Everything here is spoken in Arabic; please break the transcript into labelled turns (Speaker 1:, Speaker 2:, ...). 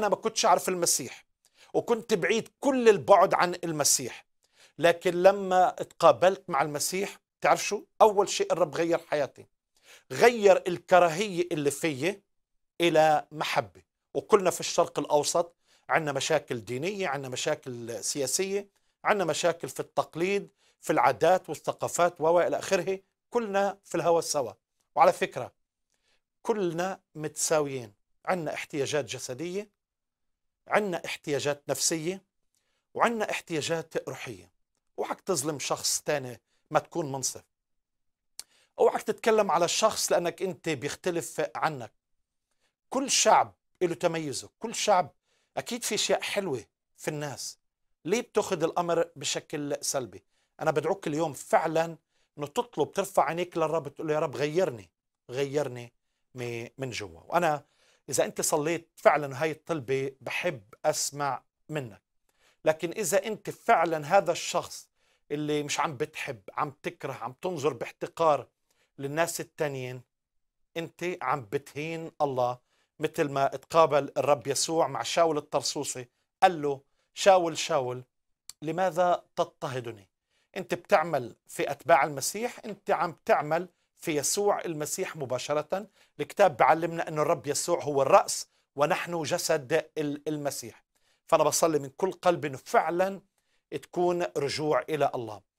Speaker 1: أنا ما كنتش أعرف المسيح وكنت بعيد كل البعد عن المسيح لكن لما اتقابلت مع المسيح تعرف شو أول شيء الرب غير حياتي غير الكراهية اللي فيي إلى محبة وكلنا في الشرق الأوسط عندنا مشاكل دينية عندنا مشاكل سياسية عندنا مشاكل في التقليد في العادات والثقافات وإلى آخره كلنا في الهوى سوا وعلى فكرة كلنا متساويين عندنا احتياجات جسدية عندنا احتياجات نفسية وعندنا احتياجات روحية اوعك تظلم شخص تاني ما تكون منصف اوعك تتكلم على الشخص لأنك أنت بيختلف عنك كل شعب له تميزه كل شعب أكيد في أشياء حلوة في الناس ليه بتاخذ الأمر بشكل سلبي أنا بدعوك اليوم فعلا أنه تطلب ترفع عينيك للرب تقول له يا رب غيرني غيرني من جوا وأنا إذا أنت صليت فعلا هاي الطلبة بحب أسمع منك لكن إذا أنت فعلا هذا الشخص اللي مش عم بتحب عم تكره عم تنظر باحتقار للناس التانيين أنت عم بتهين الله مثل ما اتقابل الرب يسوع مع شاول الترصوصي قال له شاول شاول لماذا تضطهدني أنت بتعمل في أتباع المسيح أنت عم تعمل في يسوع المسيح مباشرة الكتاب بعلمنا أن الرب يسوع هو الرأس ونحن جسد المسيح فأنا بصلي من كل قلب فعلا تكون رجوع إلى الله